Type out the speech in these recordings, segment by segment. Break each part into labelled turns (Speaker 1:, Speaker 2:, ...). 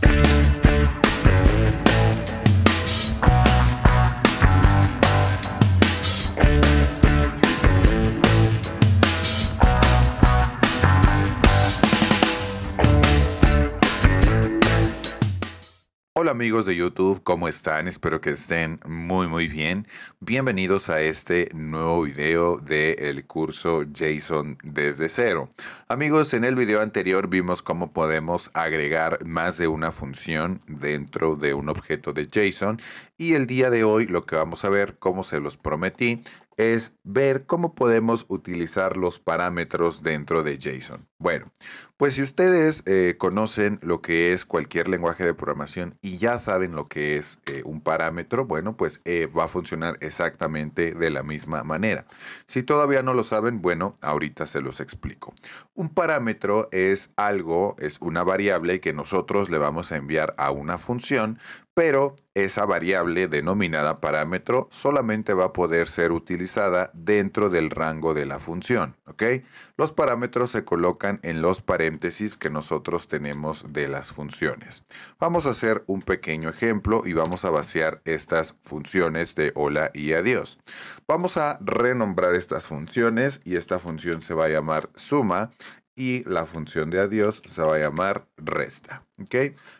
Speaker 1: thank you Hola amigos de YouTube, ¿cómo están? Espero que estén muy muy bien. Bienvenidos a este nuevo video del curso JSON desde cero. Amigos, en el video anterior vimos cómo podemos agregar más de una función dentro de un objeto de JSON y el día de hoy lo que vamos a ver, como se los prometí, es ver cómo podemos utilizar los parámetros dentro de JSON. Bueno, pues si ustedes eh, conocen lo que es cualquier lenguaje de programación y ya saben lo que es eh, un parámetro, bueno, pues eh, va a funcionar exactamente de la misma manera. Si todavía no lo saben, bueno, ahorita se los explico. Un parámetro es algo, es una variable que nosotros le vamos a enviar a una función, pero esa variable denominada parámetro solamente va a poder ser utilizada dentro del rango de la función. Los parámetros se colocan en los paréntesis que nosotros tenemos de las funciones. Vamos a hacer un pequeño ejemplo y vamos a vaciar estas funciones de hola y adiós. Vamos a renombrar estas funciones y esta función se va a llamar suma y la función de adiós se va a llamar resta.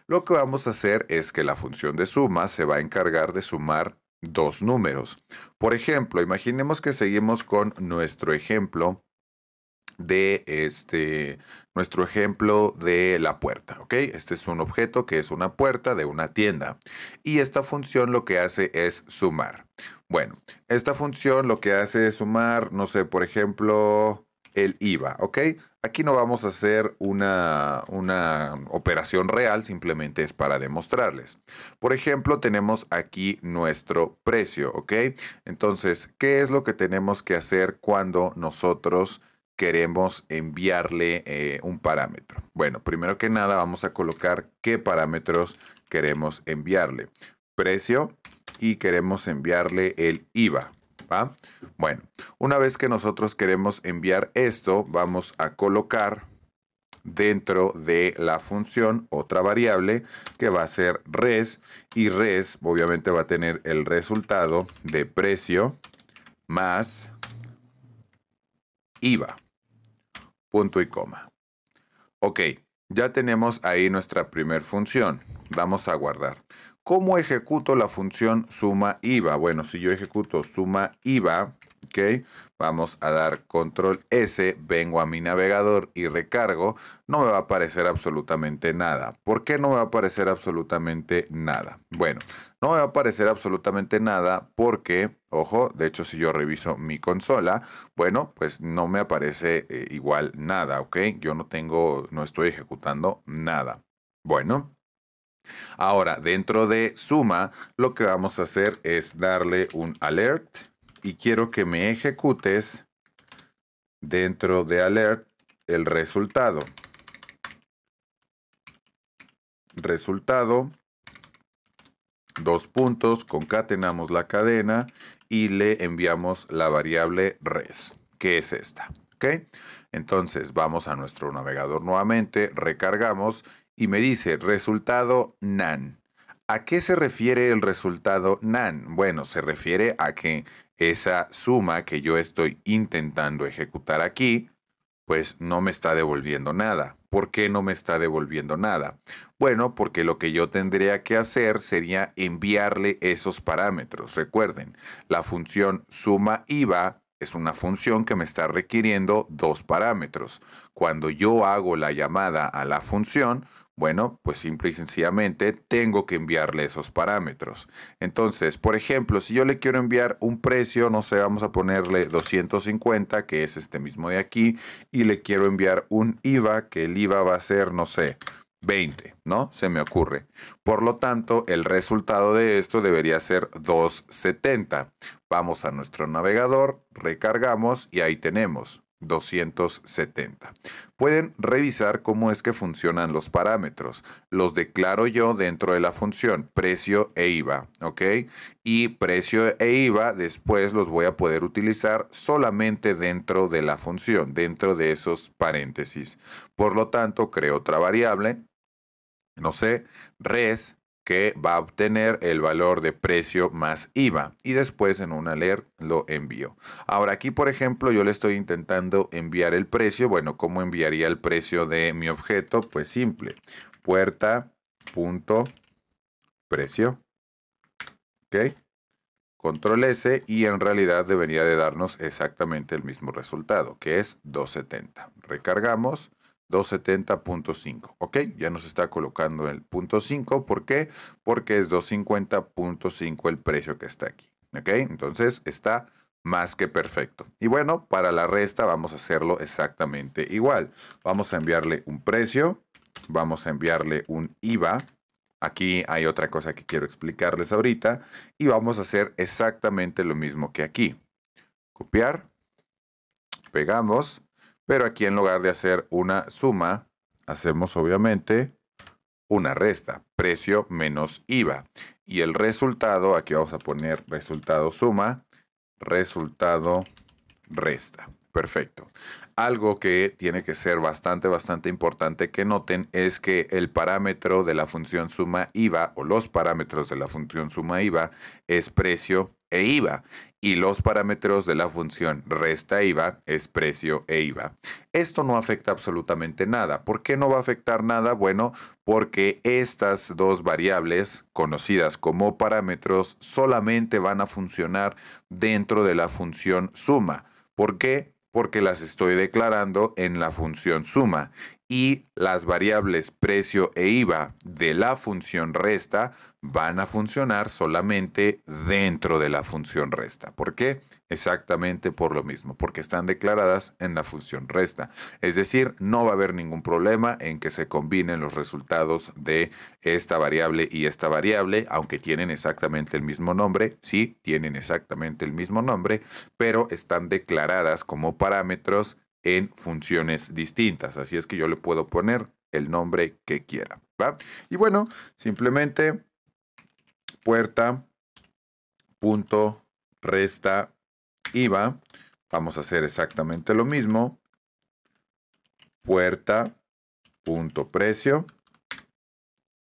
Speaker 1: Lo que vamos a hacer es que la función de suma se va a encargar de sumar dos números. Por ejemplo, imaginemos que seguimos con nuestro ejemplo de este nuestro ejemplo de la puerta, ¿ok? Este es un objeto que es una puerta de una tienda y esta función lo que hace es sumar. Bueno, esta función lo que hace es sumar, no sé, por ejemplo, el IVA, ¿ok? Aquí no vamos a hacer una, una operación real, simplemente es para demostrarles. Por ejemplo, tenemos aquí nuestro precio, ¿ok? Entonces, ¿qué es lo que tenemos que hacer cuando nosotros queremos enviarle eh, un parámetro? Bueno, primero que nada vamos a colocar qué parámetros queremos enviarle. Precio y queremos enviarle el IVA, bueno, una vez que nosotros queremos enviar esto, vamos a colocar dentro de la función otra variable que va a ser res y res obviamente va a tener el resultado de precio más IVA. Punto y coma. Ok, ya tenemos ahí nuestra primer función. Vamos a guardar. ¿Cómo ejecuto la función suma IVA? Bueno, si yo ejecuto suma IVA, ¿ok? Vamos a dar control S, vengo a mi navegador y recargo, no me va a aparecer absolutamente nada. ¿Por qué no me va a aparecer absolutamente nada? Bueno, no me va a aparecer absolutamente nada porque, ojo, de hecho si yo reviso mi consola, bueno, pues no me aparece eh, igual nada, ¿ok? Yo no tengo, no estoy ejecutando nada. Bueno, Ahora, dentro de Suma, lo que vamos a hacer es darle un alert y quiero que me ejecutes dentro de alert el resultado. Resultado, dos puntos, concatenamos la cadena y le enviamos la variable res, que es esta. Entonces vamos a nuestro navegador nuevamente, recargamos y me dice resultado NaN. ¿A qué se refiere el resultado NaN? Bueno, se refiere a que esa suma que yo estoy intentando ejecutar aquí, pues no me está devolviendo nada. ¿Por qué no me está devolviendo nada? Bueno, porque lo que yo tendría que hacer sería enviarle esos parámetros. Recuerden, la función suma IVA es una función que me está requiriendo dos parámetros. Cuando yo hago la llamada a la función, bueno, pues simple y sencillamente tengo que enviarle esos parámetros. Entonces, por ejemplo, si yo le quiero enviar un precio, no sé, vamos a ponerle 250, que es este mismo de aquí, y le quiero enviar un IVA, que el IVA va a ser, no sé, 20, ¿no? Se me ocurre. Por lo tanto, el resultado de esto debería ser 270. Vamos a nuestro navegador, recargamos y ahí tenemos 270. Pueden revisar cómo es que funcionan los parámetros. Los declaro yo dentro de la función precio e IVA, ¿ok? Y precio e IVA después los voy a poder utilizar solamente dentro de la función, dentro de esos paréntesis. Por lo tanto, creo otra variable, no sé, res, que va a obtener el valor de precio más IVA y después en una alert lo envío. Ahora aquí por ejemplo yo le estoy intentando enviar el precio. Bueno, ¿cómo enviaría el precio de mi objeto? Pues simple, puerta punto precio. ¿Ok? Control S y en realidad debería de darnos exactamente el mismo resultado, que es 270. Recargamos 270.5. Ok, ya nos está colocando el punto 5. ¿Por qué? Porque es 250.5 el precio que está aquí. Ok, entonces está más que perfecto. Y bueno, para la resta vamos a hacerlo exactamente igual. Vamos a enviarle un precio, vamos a enviarle un IVA. Aquí hay otra cosa que quiero explicarles ahorita y vamos a hacer exactamente lo mismo que aquí. Copiar, pegamos pero aquí en lugar de hacer una suma, hacemos obviamente una resta, precio menos IVA. Y el resultado, aquí vamos a poner resultado suma, resultado resta. Perfecto. Algo que tiene que ser bastante, bastante importante que noten es que el parámetro de la función suma IVA o los parámetros de la función suma IVA es precio e IVA y los parámetros de la función resta IVA es precio e IVA. Esto no afecta absolutamente nada. ¿Por qué no va a afectar nada? Bueno, porque estas dos variables conocidas como parámetros solamente van a funcionar dentro de la función suma. ¿Por qué? Porque las estoy declarando en la función suma y las variables precio e IVA de la función resta van a funcionar solamente dentro de la función resta. ¿Por qué? Exactamente por lo mismo, porque están declaradas en la función resta. Es decir, no va a haber ningún problema en que se combinen los resultados de esta variable y esta variable, aunque tienen exactamente el mismo nombre, sí, tienen exactamente el mismo nombre, pero están declaradas como parámetros en funciones distintas. Así es que yo le puedo poner el nombre que quiera. Y bueno, simplemente puerta punto resta IVA. Vamos a hacer exactamente lo mismo. Puerta punto precio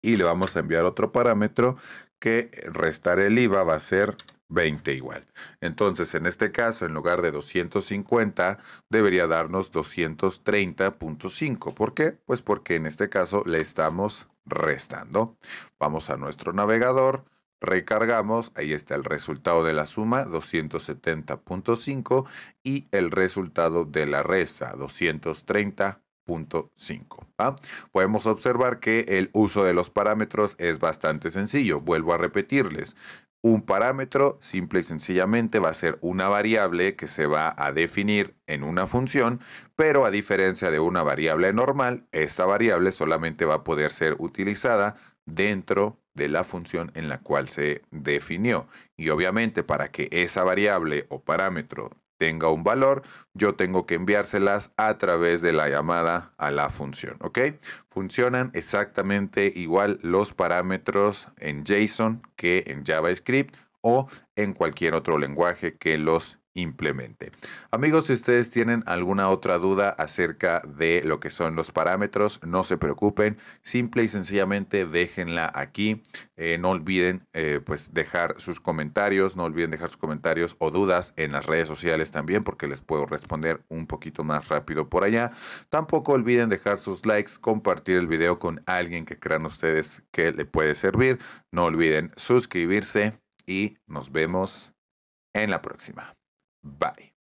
Speaker 1: y le vamos a enviar otro parámetro que restar el IVA va a ser 20 igual. Entonces, en este caso, en lugar de 250, debería darnos 230.5. ¿Por qué? Pues porque en este caso le estamos restando. Vamos a nuestro navegador, recargamos, ahí está el resultado de la suma, 270.5, y el resultado de la resta, 230.5, Podemos observar que el uso de los parámetros es bastante sencillo. Vuelvo a repetirles, un parámetro simple y sencillamente va a ser una variable que se va a definir en una función, pero a diferencia de una variable normal, esta variable solamente va a poder ser utilizada dentro de la función en la cual se definió. Y obviamente para que esa variable o parámetro tenga un valor, yo tengo que enviárselas a través de la llamada a la función, ¿ok? Funcionan exactamente igual los parámetros en JSON que en JavaScript o en cualquier otro lenguaje que los implemente. Amigos, si ustedes tienen alguna otra duda acerca de lo que son los parámetros, no se preocupen, simple y sencillamente déjenla aquí. Eh, no olviden eh, pues dejar sus comentarios, no olviden dejar sus comentarios o dudas en las redes sociales también porque les puedo responder un poquito más rápido por allá. Tampoco olviden dejar sus likes, compartir el video con alguien que crean ustedes que le puede servir. No olviden suscribirse y nos vemos en la próxima. Bye.